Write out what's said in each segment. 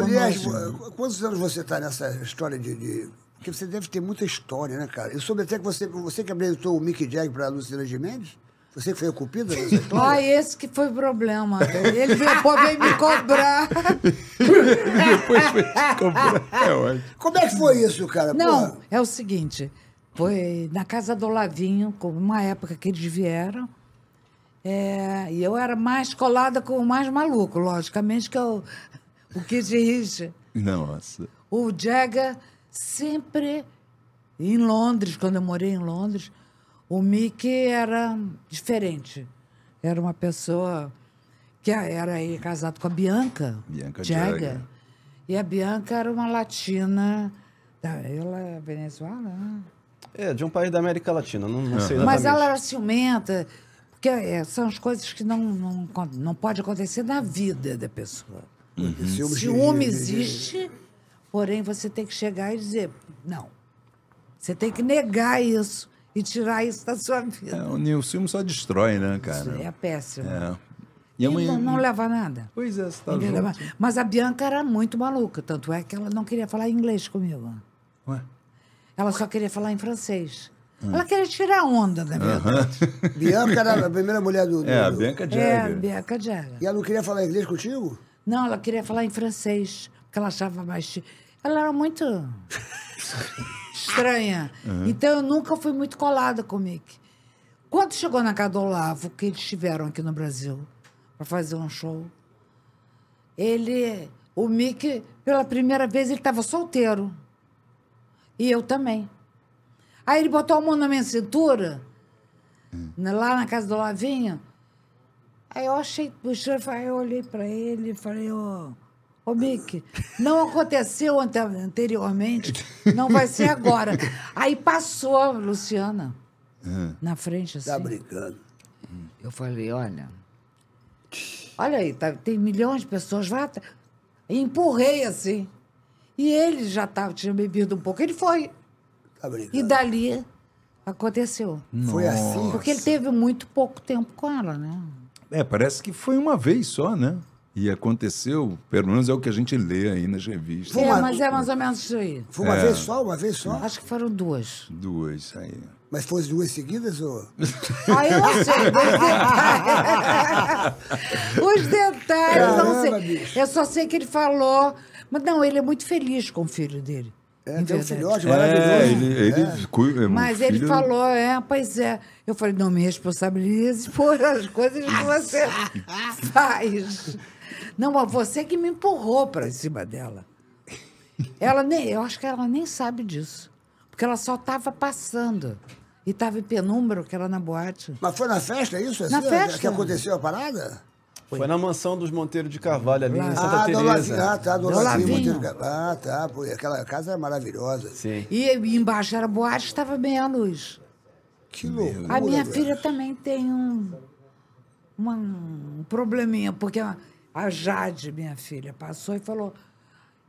Aliás, é, eh, quantos anos você está nessa história de, de, Porque você deve ter muita história, né, cara? Eu soube até que você, você que apresentou o Mick Jagger para a Lucina Gimenez? Você que foi ocupida nessa história? Ah, esse que foi o problema. Ele veio, veio me cobrar. Depois foi te cobrar. É ótimo. Como é que foi isso, cara? Não, Porra. é o seguinte. Foi na casa do Lavinho, uma época que eles vieram. É, e eu era mais colada com o mais maluco, logicamente, que eu o que dirige. Nossa. O Jagger sempre em Londres, quando eu morei em Londres, o Mickey era diferente. Era uma pessoa que era aí casado com a Bianca, Bianca Jagger. Jagger. E a Bianca era uma latina. Ela é venezuelana. É, de um país da América Latina, não, não sei exatamente. Mas ela era ciumenta, porque é, são as coisas que não, não, não pode acontecer na vida da pessoa. Uhum. Ciúme, ciúme existe, porém você tem que chegar e dizer, não. Você tem que negar isso e tirar isso da sua vida. É, o ciúme só destrói, né, cara? Isso é péssimo. É. E, e não, não, leva nada. Pois é, você tá leva... Mas a Bianca era muito maluca, tanto é que ela não queria falar inglês comigo. Ué? Ela só queria falar em francês. Hum. Ela queria tirar onda, né? verdade. Uhum. Bianca era a primeira mulher do, do. É, a Bianca Jagger. É, a Bianca Jagger. E ela não queria falar inglês contigo? Não, ela queria falar em francês, porque ela achava mais. Ela era muito estranha. Uhum. Então eu nunca fui muito colada com o Mick. Quando chegou na casa do Olavo, que eles estiveram aqui no Brasil para fazer um show, ele, o Mick, pela primeira vez, ele estava solteiro. E eu também. Aí ele botou a mão na minha cintura, hum. lá na casa do Olavinho, Aí eu achei, puxa, eu olhei para ele e falei, ô, ô Mick, não aconteceu anteriormente, não vai ser agora. Aí passou a Luciana na frente assim. Tá brincando. Eu falei, olha, olha aí, tá, tem milhões de pessoas, vá. E empurrei assim. E ele já tava, tá, tinha bebido um pouco, ele foi. Tá e dali aconteceu. Foi assim. Porque ele teve muito pouco tempo com ela, né? É, parece que foi uma vez só, né? E aconteceu, pelo menos é o que a gente lê aí nas revistas. É, mas é mais ou menos isso aí. Foi uma é. vez só, uma vez só? Acho que foram duas. Duas, aí. Mas foram duas seguidas ou. Aí eu não sei. Os detalhes. É- Os detalhes, não sei. Bicho. Eu só sei que ele falou. Mas não, ele é muito feliz com o filho dele. É, tem um filhote é, maravilhoso. ele, ele é. cuida. Mas ele filho- é falou, é, pois é. Eu falei, não me responsabilize por as coisas que você faz. Não, mas você que me empurrou para cima dela. Ela nem, eu acho que ela nem sabe disso. Porque ela só estava passando. E estava em penúmero, que era na boate. Mas foi na festa isso? Na assim, festa. Que aconteceu a parada? Foi. Foi na mansão dos Monteiro de Carvalho, ali lá. em ah, Santa ah, Teresa. ah, tá, do Dona Lavinho. Monteiro de Carvalho. Ah, tá. Pô, aquela casa é maravilhosa. Sim. E, embaixo era boate, estava bem à luz. Que louco! A minha filha também tem um, uma, um probleminha, porque a Jade, minha filha, passou e falou: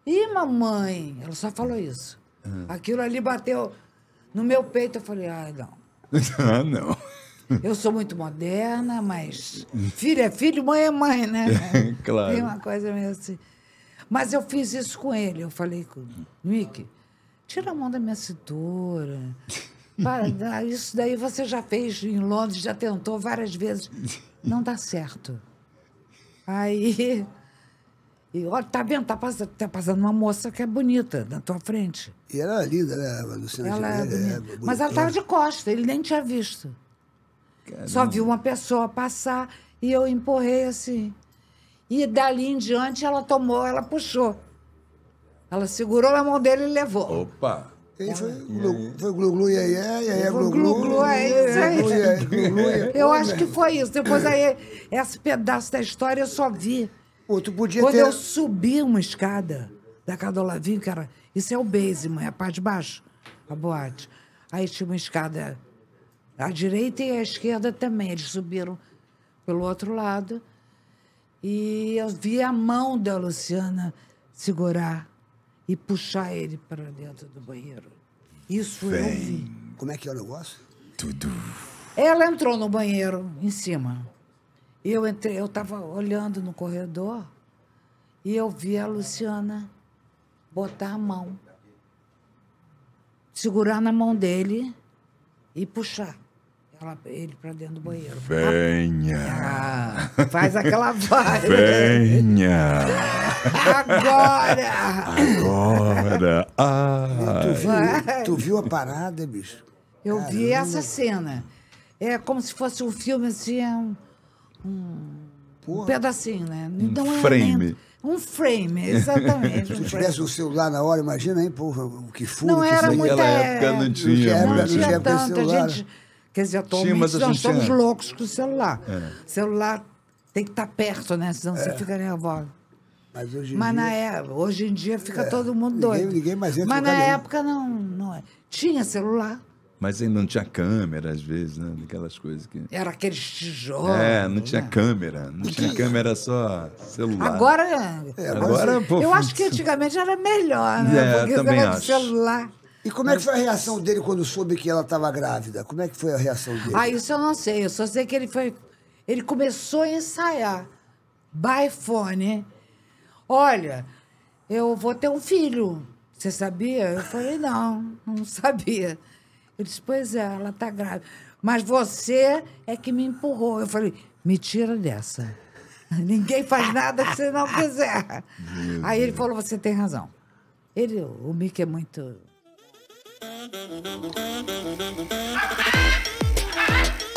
Ih, mamãe, ela só falou isso. Uhum. Aquilo ali bateu no meu peito. Eu falei: Ah, não. ah, não. Eu sou muito moderna, mas filho é filho, mãe é mãe, né? claro. Tem uma coisa meio assim. Mas eu fiz isso com ele. Eu falei com Nick, tira a mão da minha cintura. Para, isso daí você já fez em Londres, já tentou várias vezes. Não dá certo. Aí. E olha, tá vendo? Tá passando, tá passando uma moça que é bonita na tua frente. E ela é linda, né? Luciana ela é bonita. É, é Mas ela estava de costa, ele nem tinha visto. Caramba. Só vi uma pessoa passar e eu empurrei assim. E dali em diante ela tomou, ela puxou. Ela segurou a mão dele e levou. Opa! Aí foi glu-glu, iaié, iaié, glu-glu. Eu acho que né? foi isso. Depois aí, esse pedaço da história eu só vi. Pô, tu podia Quando ter... eu subi uma escada da casa do Olavinho, que era... Isso é o basement, mãe, a parte de baixo, a boate. Aí tinha uma escada a direita e a esquerda também, eles subiram pelo outro lado. E eu vi a mão da Luciana segurar e puxar ele para dentro do banheiro. Isso Vem. eu vi. Como é que é o negócio? Tudo. Ela entrou no banheiro em cima. Eu entrei, eu estava olhando no corredor e eu vi a Luciana botar a mão, segurar na mão dele e puxar ele para dentro do banheiro. Venha! Ah, faz aquela voz. Venha! Agora! Agora! Ah. Tu, viu, tu viu a parada, bicho? Eu Caramba. vi essa cena. É como se fosse um filme assim, é um, um, pedacinho, né? um então é frame. Um frame, exatamente. Se tivesse o celular na hora, imagina, hein, porra, o que foi. Não que era muita época, não tinha. Não tinha, não tinha tanto. A gente Quer dizer, atualmente Sim, nós gente... Assim, somos loucos com o celular. É. celular tem que estar tá perto, né? Senão é. você fica nervosa. Mas, hoje em, Mas dia... É, hoje em dia fica é. todo mundo doido. Ninguém, ninguém mais entra Mas na época não, não é. Tinha celular. Mas ainda não tinha câmera, às vezes, né? Aquelas coisas que. Era aqueles tijolos. É, não tinha né? câmera. Não tinha câmera, só celular. Agora. É, agora, agora eu acho que assim. antigamente era melhor, né? É, Porque também acho. celular. E como é que foi a reação dele quando soube que ela estava grávida? Como é que foi a reação dele? Ah, isso eu não sei. Eu só sei que ele foi. Ele começou a ensaiar by phone, Olha, eu vou ter um filho. Você sabia? Eu falei, não, não sabia. Ele disse, pois é, ela está grávida. Mas você é que me empurrou. Eu falei, me tira dessa. Ninguém faz nada que você não quiser. Meu Aí Deus. ele falou, você tem razão. Ele, o Mick é muito Ah! Ah! Ah!